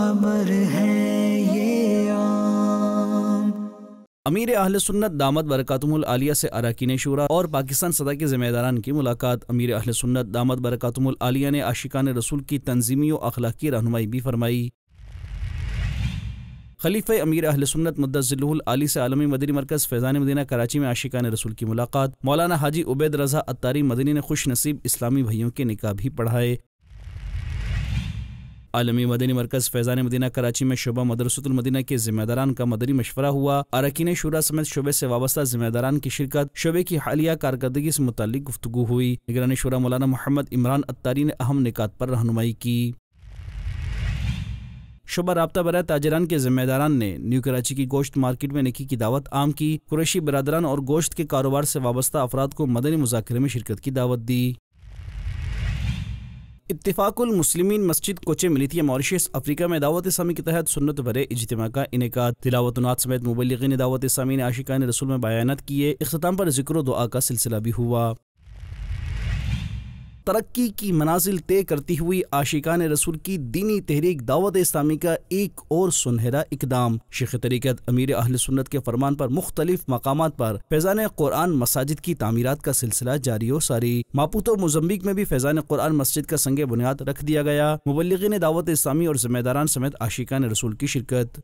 खबर है ये अमीर अहल सुन्नत दामद बरकातमुल आलिया से अरकिन शूरा और पाकिस्तान सदा के जिम्मेदारान की मुलाकात अमीर अहल सुन्नत दामद बरकातमुल आलिया ने आशिकान रसूल की तंजीमी और अखलाकी रहनुमाई भी फरमाई खलीफ अमीर अहल सुन्नत मुद्दजिल अली से आलमी मदनी मरकज़ फैज़ान मदीना कराची में आशिका ने रसूल की मुलाकात मौलाना हाजी उबैद रजा अत्तारी मदनी ने खुश नसीब इस्लामी भाइयों के निका भी पढ़ाए आलमी मदनी मरकज़ फैज़ान मदीना कराची में शुबा मदरसतुलमदीना के जिम्मेदारान का मदनी मशवरा हुआ अरकिन शुरा समेत शुबे से वाबस्ता जिम्मेदारान की शिरकत शुबे की हालिया कारकर्दगी से मुतल गुफ्तु हुई निगरानी शुरा मौलाना मोहम्मद इमरान अत्तारी ने अहम निकात पर रहनुमाई की शुबा रबता बर ताजरान के जिम्मेदारान ने न्यू कराची की गोश्त मार्केट में निकी की दावत आम की कुरैशी बरदरान और गोश्त के कारोबार से वाबस्ता अफराद को मदनी मुजाकर में शिरकत की दावत दी इतफाकुल मुस्लिम मस्जिद कोचे मिली थी मॉरिशस अफ्रीका में दावत इसमी के तहत सुन्नत भरे इजतम का इनका तिलावतनात समेत ने दावत इसमी ने आशिका ने रसूल में बयान किए अख्ताम पर जिक्र दुआ का सिलसिला भी हुआ तरक्की की मनाजिल तय करती हुई आशिकान रसूल की दीनी तहरीक दावत इस्लामी का एक और सुनहरा इकदाम शेख तरीक़त अमीर अहल सुन्नत के फरमान पर मुख्तलिफ मकाम पर फैज़ान कुरान मस्जिद की तमीरत का सिलसिला जारी और सारी मापूतो मोजम्बिक में भी फैज़ान कुरान मस्जिद का संग बुनियाद रख दिया गया ने दावत इस्लामी और जिम्मेदारान समेत आशिकान रसूल की शिरकत